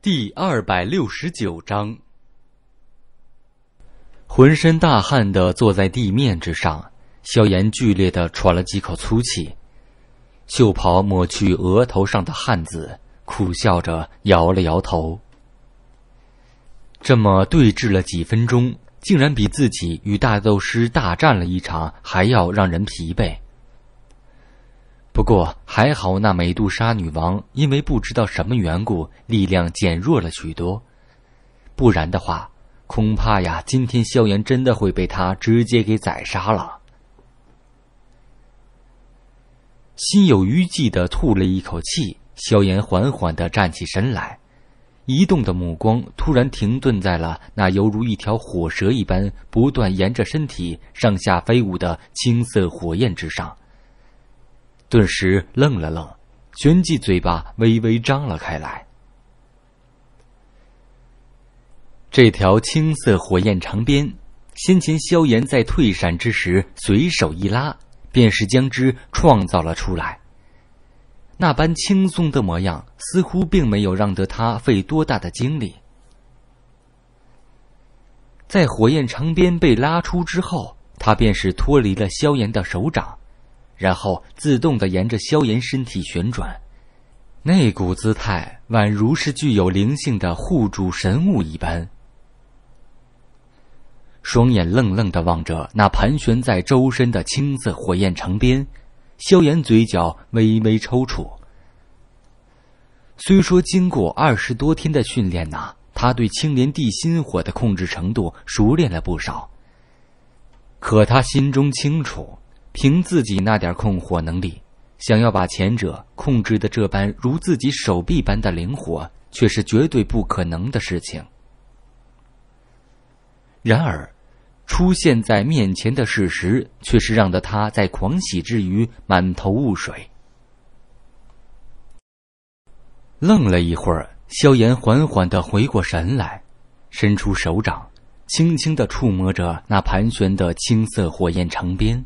第二百六十九章，浑身大汗的坐在地面之上，萧炎剧烈的喘了几口粗气，袖袍抹去额头上的汗渍，苦笑着摇了摇头。这么对峙了几分钟，竟然比自己与大斗师大战了一场还要让人疲惫。不过还好，那美杜莎女王因为不知道什么缘故，力量减弱了许多，不然的话，恐怕呀，今天萧炎真的会被他直接给宰杀了。心有余悸的吐了一口气，萧炎缓缓的站起身来，移动的目光突然停顿在了那犹如一条火蛇一般，不断沿着身体上下飞舞的青色火焰之上。顿时愣了愣，旋即嘴巴微微张了开来。这条青色火焰长鞭，先前萧炎在退闪之时随手一拉，便是将之创造了出来。那般轻松的模样，似乎并没有让得他费多大的精力。在火焰长鞭被拉出之后，他便是脱离了萧炎的手掌。然后自动的沿着萧炎身体旋转，那股姿态宛如是具有灵性的护主神物一般。双眼愣愣的望着那盘旋在周身的青色火焰长鞭，萧炎嘴角微微抽搐。虽说经过二十多天的训练呐，他对青莲地心火的控制程度熟练了不少，可他心中清楚。凭自己那点控火能力，想要把前者控制的这般如自己手臂般的灵活，却是绝对不可能的事情。然而，出现在面前的事实，却是让得他在狂喜之余满头雾水。愣了一会儿，萧炎缓缓的回过神来，伸出手掌，轻轻的触摸着那盘旋的青色火焰长鞭。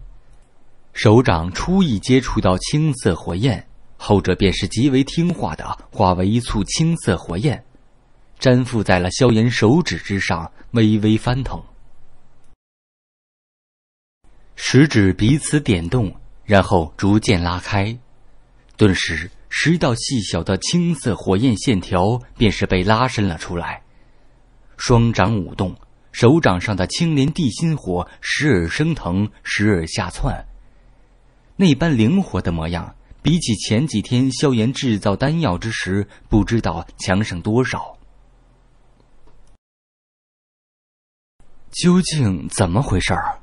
手掌初一接触到青色火焰，后者便是极为听话的化为一簇青色火焰，粘附在了萧炎手指之上，微微翻腾。食指彼此点动，然后逐渐拉开，顿时十道细小的青色火焰线条便是被拉伸了出来。双掌舞动，手掌上的青莲地心火时而升腾，时而下窜。那般灵活的模样，比起前几天萧炎制造丹药之时，不知道强盛多少。究竟怎么回事儿？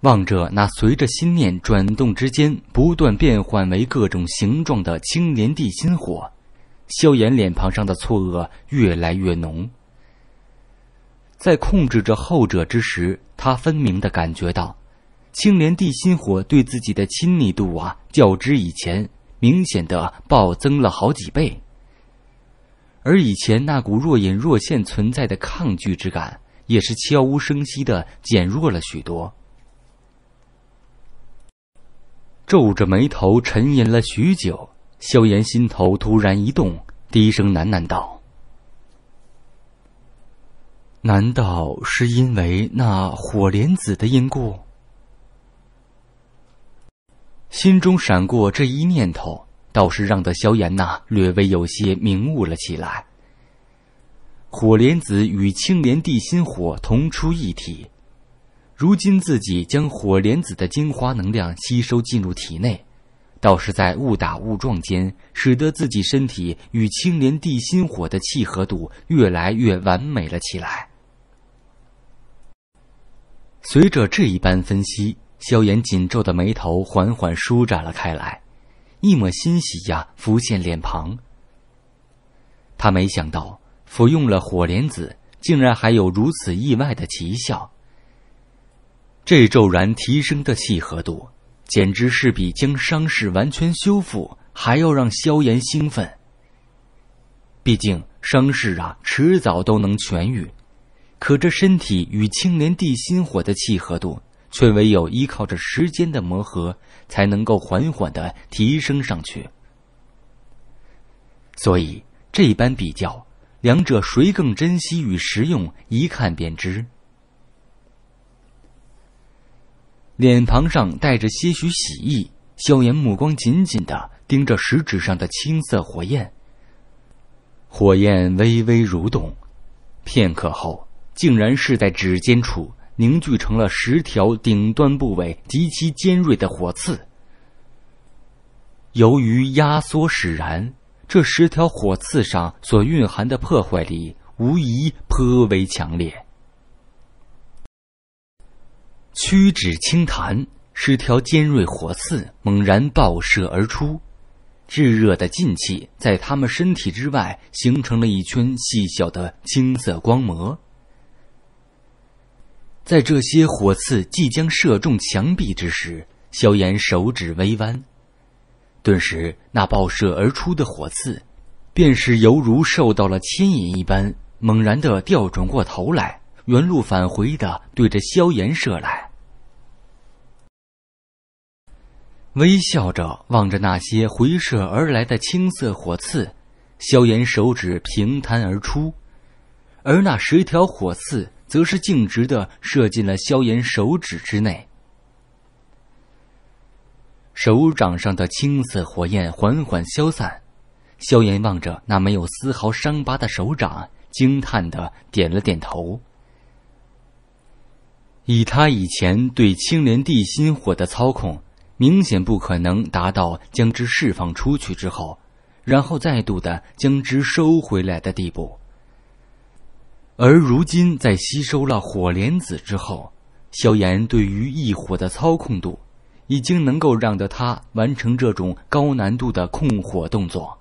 望着那随着心念转动之间不断变换为各种形状的青莲地心火，萧炎脸庞上的错愕越来越浓。在控制着后者之时，他分明的感觉到。青莲地心火对自己的亲密度啊，较之以前明显的暴增了好几倍。而以前那股若隐若现存在的抗拒之感，也是悄无声息的减弱了许多。皱着眉头沉吟了许久，萧炎心头突然一动，低声喃喃道：“难道是因为那火莲子的因故？”心中闪过这一念头，倒是让得萧炎呐略微有些明悟了起来。火莲子与青莲地心火同出一体，如今自己将火莲子的精华能量吸收进入体内，倒是在误打误撞间，使得自己身体与青莲地心火的契合度越来越完美了起来。随着这一般分析。萧炎紧皱的眉头缓缓舒展了开来，一抹欣喜呀浮现脸庞。他没想到服用了火莲子，竟然还有如此意外的奇效。这骤然提升的契合度，简直是比将伤势完全修复还要让萧炎兴奋。毕竟伤势啊，迟早都能痊愈，可这身体与青莲地心火的契合度。却唯有依靠着时间的磨合，才能够缓缓的提升上去。所以，这般比较，两者谁更珍惜与实用，一看便知。脸庞上带着些许喜意，萧炎目光紧紧的盯着食指上的青色火焰，火焰微微蠕动，片刻后，竟然是在指尖处。凝聚成了十条顶端部位极其尖锐的火刺。由于压缩使然，这十条火刺上所蕴含的破坏力无疑颇为强烈。屈指轻弹，十条尖锐火刺猛然爆射而出，炙热的劲气在他们身体之外形成了一圈细小的青色光膜。在这些火刺即将射中墙壁之时，萧炎手指微弯，顿时那爆射而出的火刺，便是犹如受到了牵引一般，猛然的调转过头来，原路返回的对着萧炎射来。微笑着望着那些回射而来的青色火刺，萧炎手指平摊而出，而那十条火刺。则是径直的射进了萧炎手指之内，手掌上的青色火焰缓缓消散，萧炎望着那没有丝毫伤疤的手掌，惊叹的点了点头。以他以前对青莲地心火的操控，明显不可能达到将之释放出去之后，然后再度的将之收回来的地步。而如今，在吸收了火莲子之后，萧炎对于异火的操控度，已经能够让得他完成这种高难度的控火动作。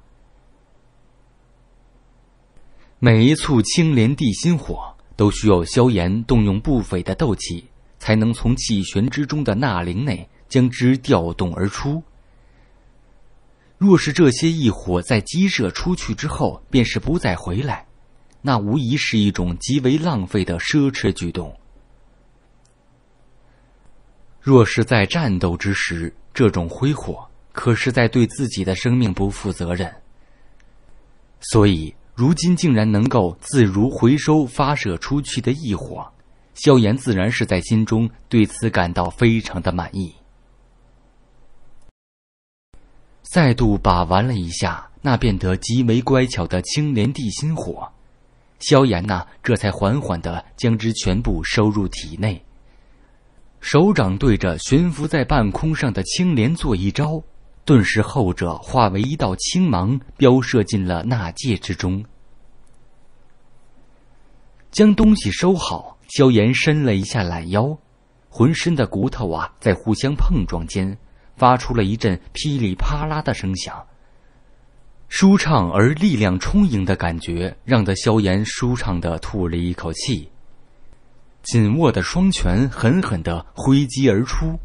每一簇青莲地心火都需要萧炎动用不菲的斗气，才能从气旋之中的纳灵内将之调动而出。若是这些异火在激射出去之后，便是不再回来。那无疑是一种极为浪费的奢侈举动。若是在战斗之时，这种挥霍可是在对自己的生命不负责任。所以，如今竟然能够自如回收发射出去的异火，萧炎自然是在心中对此感到非常的满意。再度把玩了一下那变得极为乖巧的青莲地心火。萧炎呐，这才缓缓的将之全部收入体内。手掌对着悬浮在半空上的青莲做一招，顿时后者化为一道青芒，飙射进了纳戒之中。将东西收好，萧炎伸了一下懒腰，浑身的骨头啊，在互相碰撞间，发出了一阵噼里啪啦的声响。舒畅而力量充盈的感觉，让得萧炎舒畅的吐了一口气。紧握的双拳狠狠的挥击而出，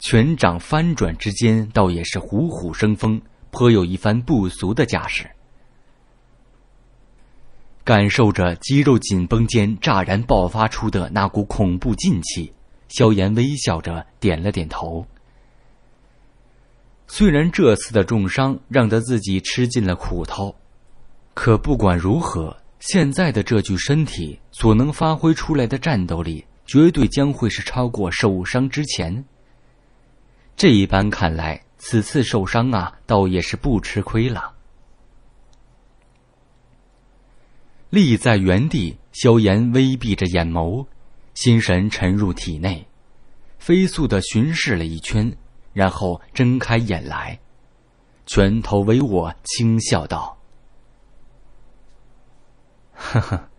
拳掌翻转之间，倒也是虎虎生风，颇有一番不俗的架势。感受着肌肉紧绷间乍然爆发出的那股恐怖劲气，萧炎微笑着点了点头。虽然这次的重伤让他自己吃尽了苦头，可不管如何，现在的这具身体所能发挥出来的战斗力，绝对将会是超过受伤之前。这一般看来，此次受伤啊，倒也是不吃亏了。立在原地，萧炎微闭着眼眸，心神沉入体内，飞速的巡视了一圈。然后睁开眼来，拳头为我轻笑道：“呵呵，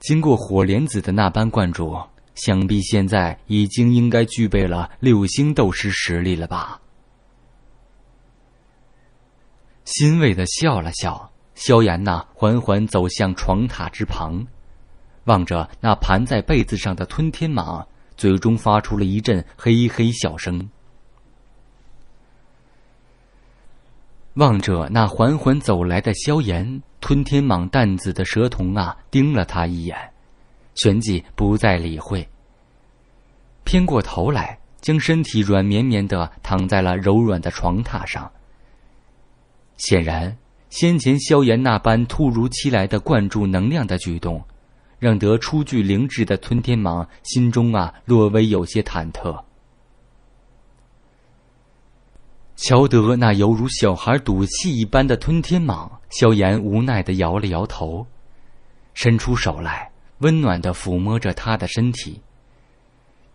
经过火莲子的那般灌注，想必现在已经应该具备了六星斗师实力了吧？”欣慰的笑了笑，萧炎呐，缓缓走向床榻之旁，望着那盘在被子上的吞天蟒，嘴中发出了一阵嘿嘿笑声。望着那缓缓走来的萧炎，吞天蟒淡紫的蛇瞳啊，盯了他一眼，旋即不再理会，偏过头来，将身体软绵绵的躺在了柔软的床榻上。显然，先前萧炎那般突如其来的灌注能量的举动，让得初具灵智的吞天蟒心中啊，略微有些忐忑。乔德那犹如小孩赌气一般的吞天蟒，萧炎无奈的摇了摇头，伸出手来，温暖的抚摸着他的身体。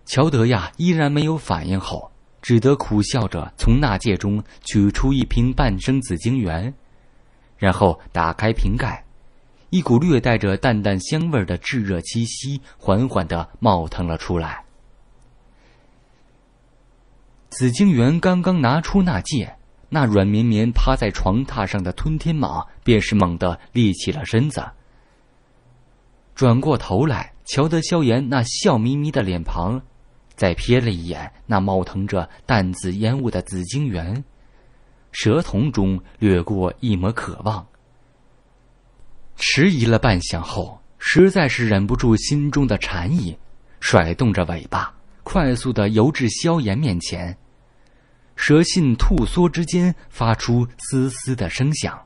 乔德呀，依然没有反应，后只得苦笑着从纳戒中取出一瓶半生紫晶元，然后打开瓶盖，一股略带着淡淡香味的炙热气息缓缓的冒腾了出来。紫晶园刚刚拿出那剑，那软绵绵趴在床榻上的吞天蟒便是猛地立起了身子，转过头来瞧得萧炎那笑眯眯的脸庞，再瞥了一眼那冒腾着淡紫烟雾的紫晶园，蛇瞳中掠过一抹渴望。迟疑了半晌后，实在是忍不住心中的馋意，甩动着尾巴，快速的游至萧炎面前。蛇信吐缩之间，发出嘶嘶的声响。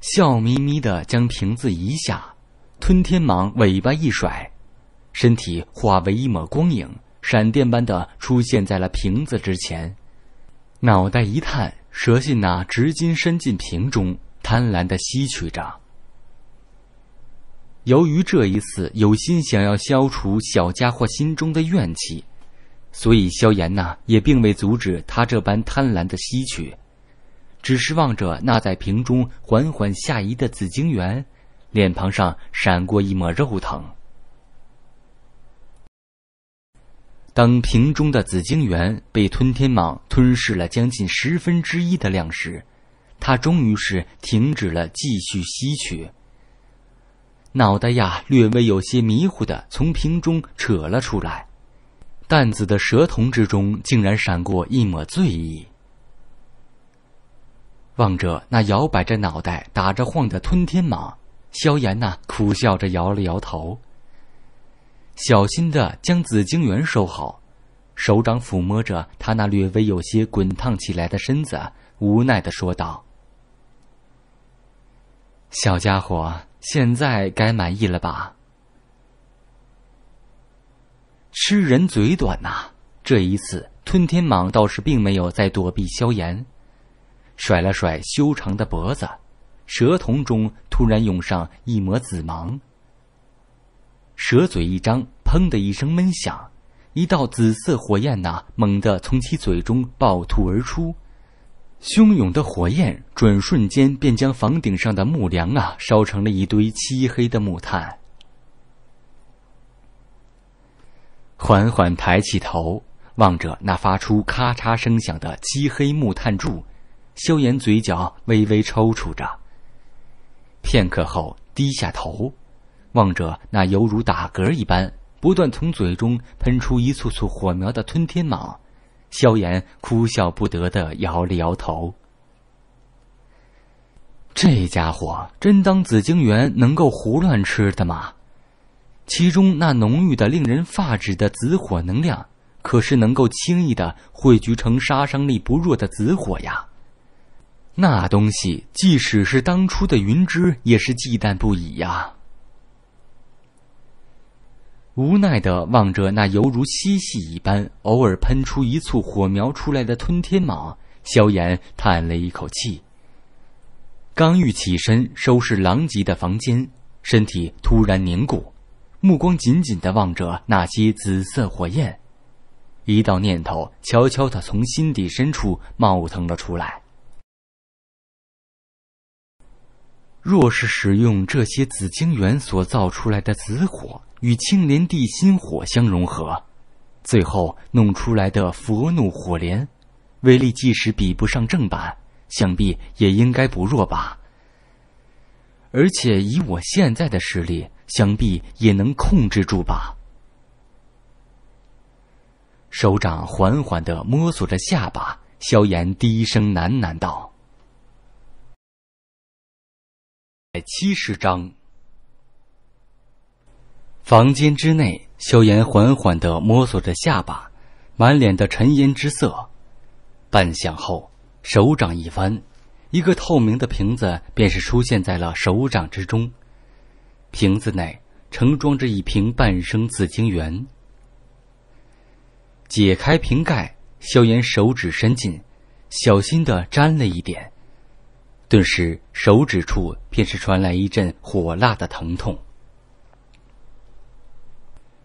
笑眯眯地将瓶子移下，吞天蟒尾巴一甩，身体化为一抹光影，闪电般地出现在了瓶子之前，脑袋一探，蛇信呐直接伸进瓶中，贪婪地吸取着。由于这一次有心想要消除小家伙心中的怨气。所以，萧炎呐也并未阻止他这般贪婪的吸取，只是望着那在瓶中缓缓下移的紫晶元，脸庞上闪过一抹肉疼。当瓶中的紫晶元被吞天蟒吞噬了将近十分之一的量时，他终于是停止了继续吸取。脑袋呀，略微有些迷糊的从瓶中扯了出来。淡紫的蛇瞳之中，竟然闪过一抹醉意。望着那摇摆着脑袋、打着晃的吞天蟒，萧炎呐苦笑着摇了摇头。小心的将紫晶元收好，手掌抚摸着他那略微有些滚烫起来的身子，无奈的说道：“小家伙，现在该满意了吧？”吃人嘴短呐！这一次，吞天蟒倒是并没有再躲避萧炎，甩了甩修长的脖子，蛇瞳中突然涌上一抹紫芒。蛇嘴一张，砰的一声闷响，一道紫色火焰呐猛地从其嘴中爆吐而出，汹涌的火焰准瞬间便将房顶上的木梁啊烧成了一堆漆黑的木炭。缓缓抬起头，望着那发出咔嚓声响的漆黑木炭柱，萧炎嘴角微微抽搐着。片刻后，低下头，望着那犹如打嗝一般不断从嘴中喷出一簇簇火苗的吞天蟒，萧炎哭笑不得的摇了摇头。这家伙真当紫晶园能够胡乱吃的吗？其中那浓郁的、令人发指的紫火能量，可是能够轻易的汇聚成杀伤力不弱的紫火呀！那东西，即使是当初的云芝，也是忌惮不已呀。无奈的望着那犹如嬉戏一般、偶尔喷出一簇火苗出来的吞天蟒，萧炎叹了一口气。刚欲起身收拾狼藉的房间，身体突然凝固。目光紧紧地望着那些紫色火焰，一道念头悄悄地从心底深处冒腾了出来。若是使用这些紫晶元所造出来的紫火与青莲地心火相融合，最后弄出来的佛怒火莲，威力即使比不上正版，想必也应该不弱吧。而且以我现在的实力，想必也能控制住吧。手掌缓缓的摸索着下巴，萧炎低声喃喃道：“七十章。”房间之内，萧炎缓缓的摸索着下巴，满脸的沉吟之色。半晌后，手掌一翻。一个透明的瓶子便是出现在了手掌之中，瓶子内盛装着一瓶半生紫晶元。解开瓶盖，萧炎手指伸进，小心地沾了一点，顿时手指处便是传来一阵火辣的疼痛。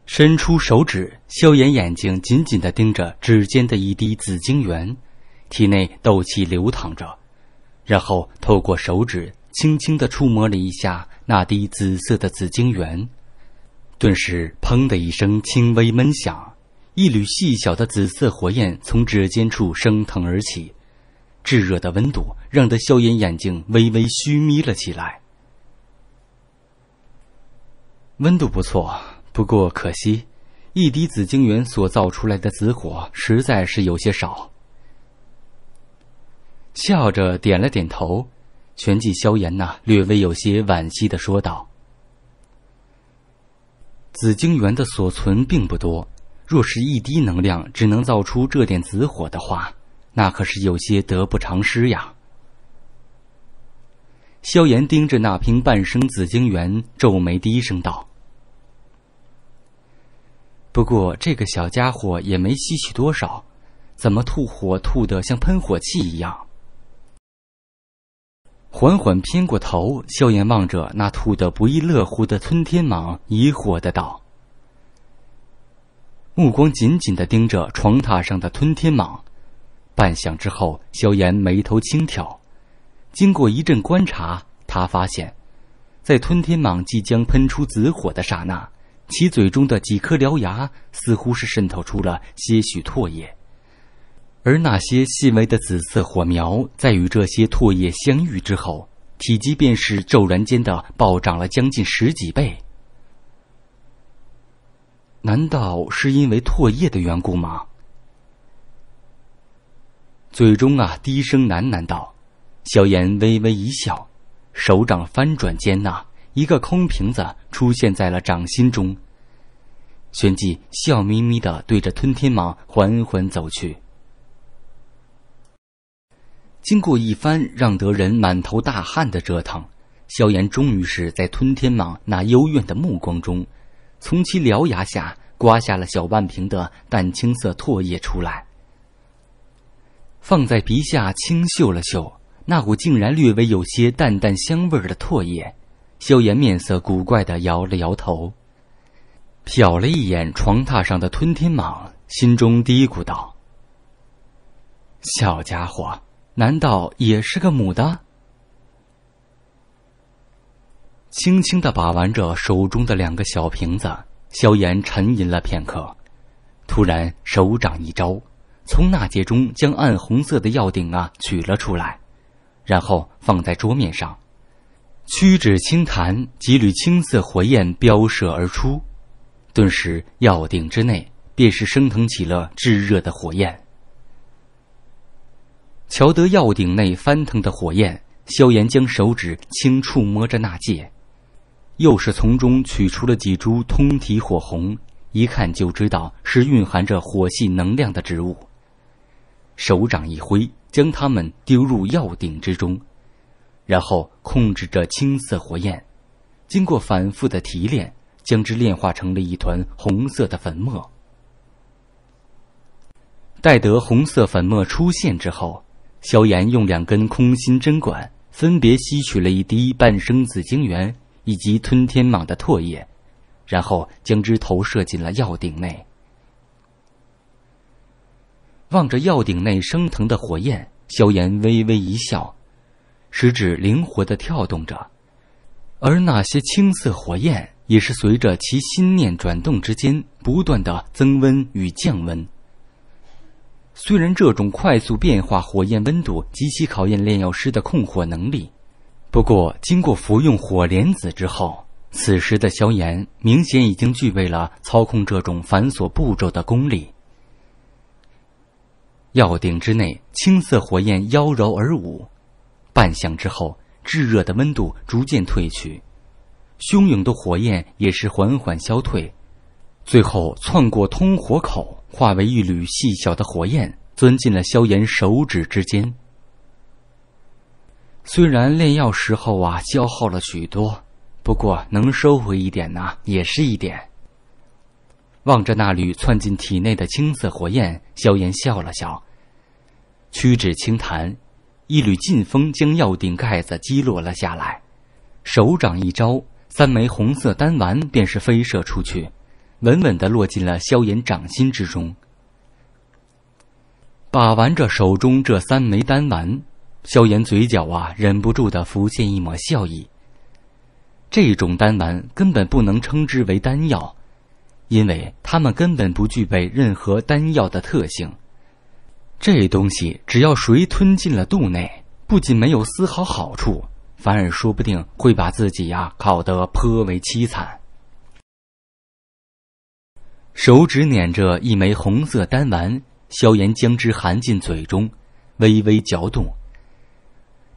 伸出手指，萧炎眼睛紧紧地盯着指尖的一滴紫晶元，体内斗气流淌着。然后透过手指，轻轻的触摸了一下那滴紫色的紫晶圆，顿时“砰”的一声轻微闷响，一缕细小的紫色火焰从指尖处升腾而起，炙热的温度让得萧炎眼睛微微虚眯了起来。温度不错，不过可惜，一滴紫晶圆所造出来的紫火实在是有些少。笑着点了点头，旋即萧炎呐略微有些惋惜的说道：“紫晶元的所存并不多，若是一滴能量只能造出这点紫火的话，那可是有些得不偿失呀。”萧炎盯着那瓶半生紫晶元，皱眉低声道：“不过这个小家伙也没吸取多少，怎么吐火吐的像喷火器一样？”缓缓偏过头，萧炎望着那吐得不亦乐乎的吞天蟒，疑惑地道。目光紧紧地盯着床榻上的吞天蟒，半晌之后，萧炎眉头轻挑。经过一阵观察，他发现，在吞天蟒即将喷出紫火的刹那，其嘴中的几颗獠牙似乎是渗透出了些许唾液。而那些细微的紫色火苗，在与这些唾液相遇之后，体积便是骤然间的暴涨了将近十几倍。难道是因为唾液的缘故吗？最终啊，低声喃喃道：“萧炎微微一笑，手掌翻转间呐，一个空瓶子出现在了掌心中。旋即笑眯眯的对着吞天蟒缓缓走去。”经过一番让得人满头大汗的折腾，萧炎终于是在吞天蟒那幽怨的目光中，从其獠牙下刮下了小半瓶的淡青色唾液出来。放在鼻下轻嗅了嗅，那股竟然略微有些淡淡香味儿的唾液，萧炎面色古怪的摇了摇头，瞟了一眼床榻上的吞天蟒，心中嘀咕道：“小家伙。”难道也是个母的？轻轻的把玩着手中的两个小瓶子，萧炎沉吟了片刻，突然手掌一招，从纳戒中将暗红色的药鼎啊取了出来，然后放在桌面上，屈指轻弹，几缕青色火焰飙射而出，顿时药鼎之内便是升腾起了炙热的火焰。瞧得药鼎内翻腾的火焰，萧炎将手指轻触摸着那戒，又是从中取出了几株通体火红，一看就知道是蕴含着火系能量的植物。手掌一挥，将它们丢入药鼎之中，然后控制着青色火焰，经过反复的提炼，将之炼化成了一团红色的粉末。待得红色粉末出现之后。萧炎用两根空心针管分别吸取了一滴半生紫晶元以及吞天蟒的唾液，然后将之投射进了药鼎内。望着药鼎内升腾的火焰，萧炎微微一笑，食指灵活的跳动着，而那些青色火焰也是随着其心念转动之间不断的增温与降温。虽然这种快速变化火焰温度极其考验炼药师的控火能力，不过经过服用火莲子之后，此时的萧炎明显已经具备了操控这种繁琐步骤的功力。药鼎之内，青色火焰妖娆而舞，半响之后，炙热的温度逐渐褪去，汹涌的火焰也是缓缓消退，最后窜过通火口。化为一缕细小的火焰，钻进了萧炎手指之间。虽然炼药时候啊消耗了许多，不过能收回一点呐也是一点。望着那缕窜进体内的青色火焰，萧炎笑了笑，屈指轻弹，一缕劲风将药鼎盖子击落了下来。手掌一招，三枚红色丹丸便是飞射出去。稳稳地落进了萧炎掌心之中，把玩着手中这三枚丹丸，萧炎嘴角啊忍不住地浮现一抹笑意。这种丹丸根本不能称之为丹药，因为它们根本不具备任何丹药的特性。这东西只要谁吞进了肚内，不仅没有丝毫好处，反而说不定会把自己呀烤得颇为凄惨。手指捻着一枚红色丹丸，萧炎将之含进嘴中，微微嚼动。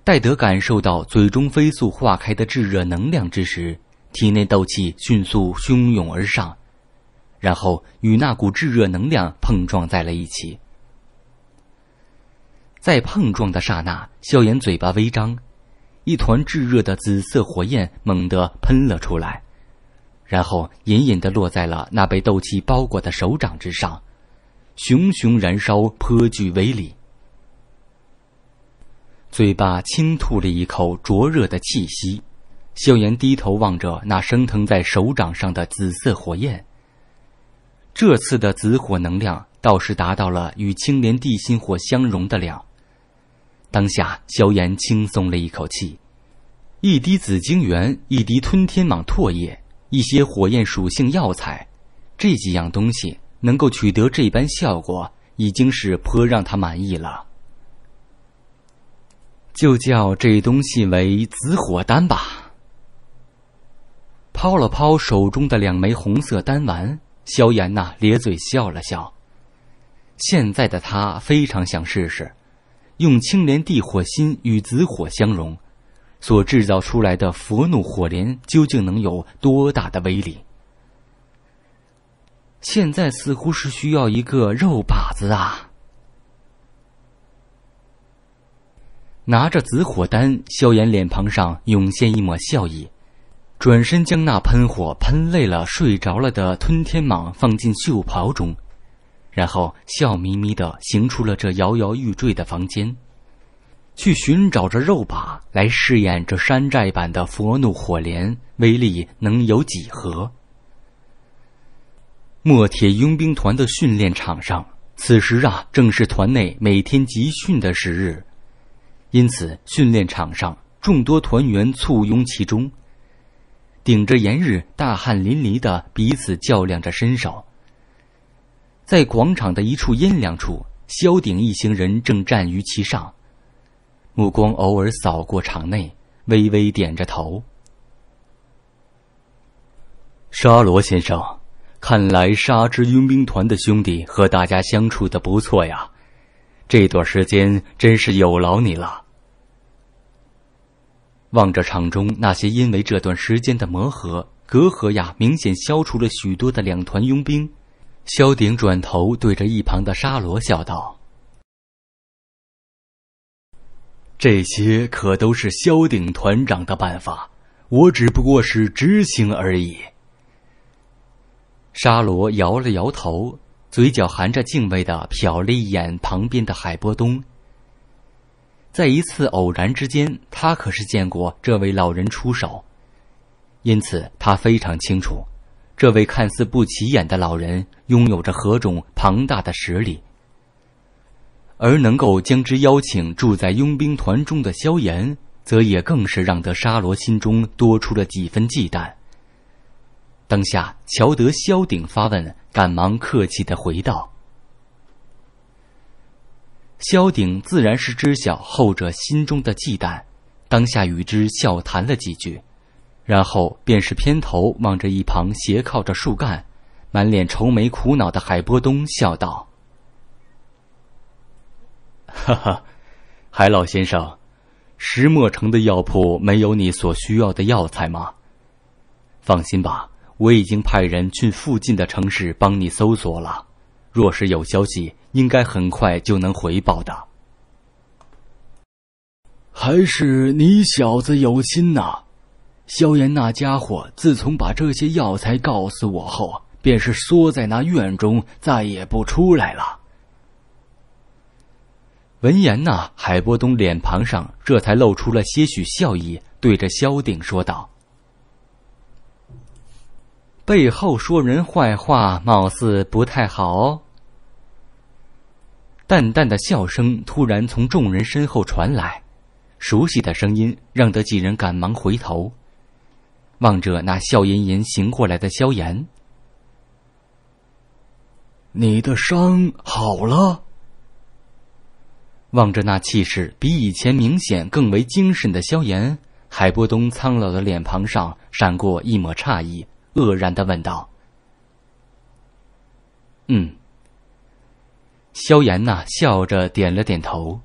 待得感受到嘴中飞速化开的炙热能量之时，体内斗气迅速汹涌而上，然后与那股炙热能量碰撞在了一起。在碰撞的刹那，萧炎嘴巴微张，一团炙热的紫色火焰猛地喷了出来。然后，隐隐地落在了那被斗气包裹的手掌之上，熊熊燃烧，颇具威力。嘴巴轻吐了一口灼热的气息，萧炎低头望着那升腾在手掌上的紫色火焰。这次的紫火能量倒是达到了与青莲地心火相融的量，当下萧炎轻松了一口气。一滴紫晶元，一滴吞天蟒唾液。一些火焰属性药材，这几样东西能够取得这般效果，已经是颇让他满意了。就叫这东西为紫火丹吧。抛了抛手中的两枚红色丹丸，萧炎呐咧嘴笑了笑。现在的他非常想试试，用青莲地火心与紫火相融。所制造出来的佛怒火莲究竟能有多大的威力？现在似乎是需要一个肉靶子啊！拿着紫火丹，萧炎脸庞上涌现一抹笑意，转身将那喷火喷累了、睡着了的吞天蟒放进袖袍中，然后笑眯眯的行出了这摇摇欲坠的房间。去寻找着肉靶来试验这山寨版的佛怒火莲威力能有几何？墨铁佣兵团的训练场上，此时啊正是团内每天集训的时日，因此训练场上众多团员簇拥其中，顶着炎日大汗淋漓的彼此较量着身手。在广场的一处阴凉处，萧鼎一行人正站于其上。目光偶尔扫过场内，微微点着头。沙罗先生，看来沙之佣兵团的兄弟和大家相处的不错呀，这段时间真是有劳你了。望着场中那些因为这段时间的磨合隔阂呀，明显消除了许多的两团佣兵，萧鼎转头对着一旁的沙罗笑道。这些可都是萧鼎团长的办法，我只不过是执行而已。沙罗摇了摇头，嘴角含着敬畏的瞟了一眼旁边的海波东。在一次偶然之间，他可是见过这位老人出手，因此他非常清楚，这位看似不起眼的老人拥有着何种庞大的实力。而能够将之邀请住在佣兵团中的萧炎，则也更是让得沙罗心中多出了几分忌惮。当下乔德萧鼎发问，赶忙客气的回道。萧鼎自然是知晓后者心中的忌惮，当下与之笑谈了几句，然后便是偏头望着一旁斜靠着树干、满脸愁眉苦恼的海波东，笑道。哈哈，海老先生，石墨城的药铺没有你所需要的药材吗？放心吧，我已经派人去附近的城市帮你搜索了。若是有消息，应该很快就能回报的。还是你小子有心呐！萧炎那家伙自从把这些药材告诉我后，便是缩在那院中，再也不出来了。闻言呐，海波东脸庞上这才露出了些许笑意，对着萧鼎说道：“背后说人坏话，貌似不太好。”淡淡的笑声突然从众人身后传来，熟悉的声音让得几人赶忙回头，望着那笑吟吟行过来的萧炎：“你的伤好了？”望着那气势比以前明显更为精神的萧炎，海波东苍老的脸庞上闪过一抹诧异，愕然的问道：“嗯。”萧炎呐笑着点了点头。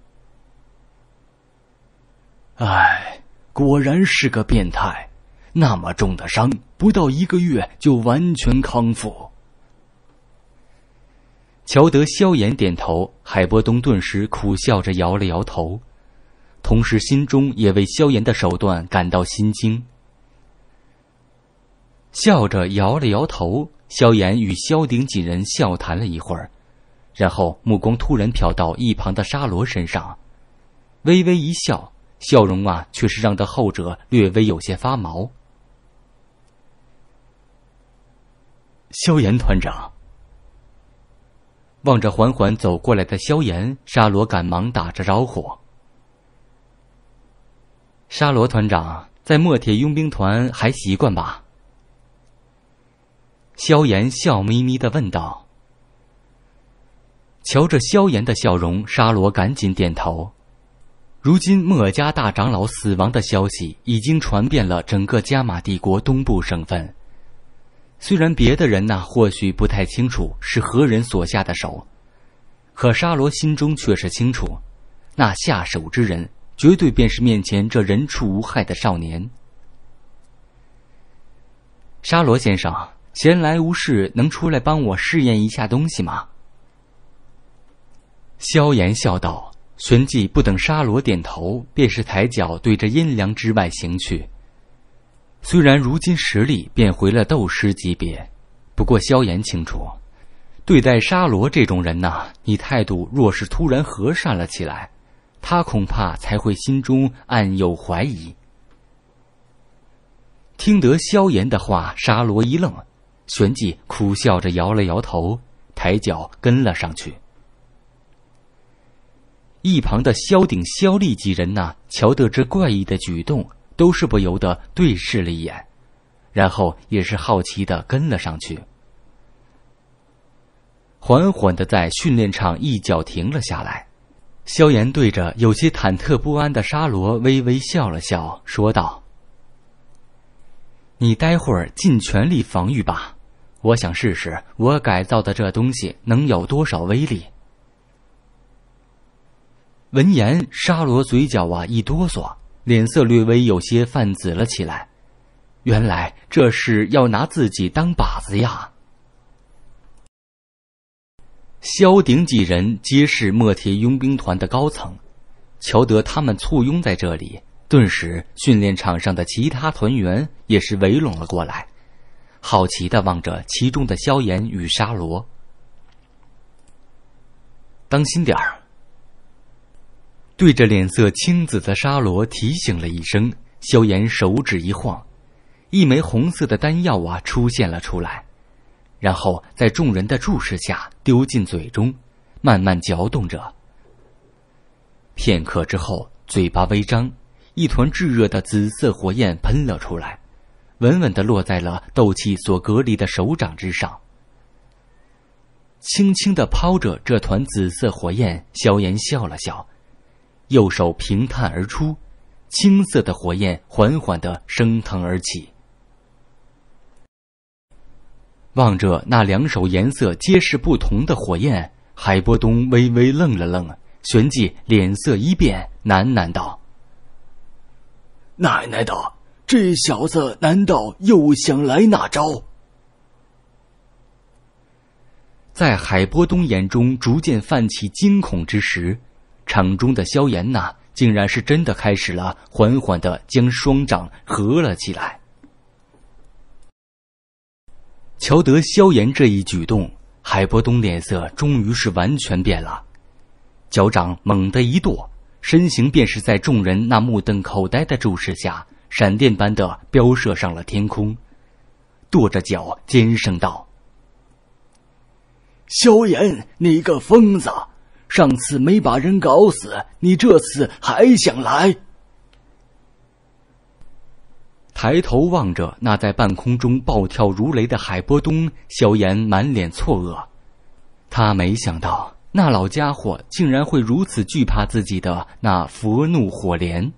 “哎，果然是个变态，那么重的伤，不到一个月就完全康复。”乔得萧炎点头，海波东顿时苦笑着摇了摇头，同时心中也为萧炎的手段感到心惊。笑着摇了摇头，萧炎与萧鼎几人笑谈了一会儿，然后目光突然瞟到一旁的沙罗身上，微微一笑，笑容啊，却是让的后者略微有些发毛。萧炎团长。望着缓缓走过来的萧炎，沙罗赶忙打着招呼。沙罗团长在墨铁佣兵团还习惯吧？萧炎笑眯眯的问道。瞧着萧炎的笑容，沙罗赶紧点头。如今墨家大长老死亡的消息已经传遍了整个加玛帝国东部省份。虽然别的人呢或许不太清楚是何人所下的手，可沙罗心中却是清楚，那下手之人绝对便是面前这人畜无害的少年。沙罗先生，闲来无事，能出来帮我试验一下东西吗？萧炎笑道，旋即不等沙罗点头，便是抬脚对着阴凉之外行去。虽然如今实力变回了斗师级别，不过萧炎清楚，对待沙罗这种人呐，你态度若是突然和善了起来，他恐怕才会心中暗有怀疑。听得萧炎的话，沙罗一愣，旋即苦笑着摇了摇头，抬脚跟了上去。一旁的萧鼎、萧立几人呐，瞧得这怪异的举动。都是不由得对视了一眼，然后也是好奇的跟了上去。缓缓的在训练场一角停了下来，萧炎对着有些忐忑不安的沙罗微微笑了笑，说道：“你待会儿尽全力防御吧，我想试试我改造的这东西能有多少威力。”闻言，沙罗嘴角啊一哆嗦。脸色略微有些泛紫了起来，原来这是要拿自己当靶子呀！萧鼎几人皆是莫铁佣兵团的高层，瞧得他们簇拥在这里，顿时训练场上的其他团员也是围拢了过来，好奇的望着其中的萧炎与沙罗。当心点儿。对着脸色青紫的沙罗提醒了一声，萧炎手指一晃，一枚红色的丹药啊出现了出来，然后在众人的注视下丢进嘴中，慢慢嚼动着。片刻之后，嘴巴微张，一团炙热的紫色火焰喷了出来，稳稳的落在了斗气所隔离的手掌之上。轻轻的抛着这团紫色火焰，萧炎笑了笑。右手平探而出，青色的火焰缓缓地升腾而起。望着那两手颜色皆是不同的火焰，海波东微微愣了愣，旋即脸色一变，喃喃道：“奶奶的，这小子难道又想来那招？”在海波东眼中逐渐泛起惊恐之时。场中的萧炎呐，竟然是真的开始了，缓缓的将双掌合了起来。瞧得萧炎这一举动，海波东脸色终于是完全变了，脚掌猛地一跺，身形便是在众人那目瞪口呆的注视下，闪电般的飙射上了天空，跺着脚尖声道：“萧炎，你个疯子！”上次没把人搞死，你这次还想来？抬头望着那在半空中暴跳如雷的海波东，萧炎满脸错愕。他没想到那老家伙竟然会如此惧怕自己的那佛怒火莲。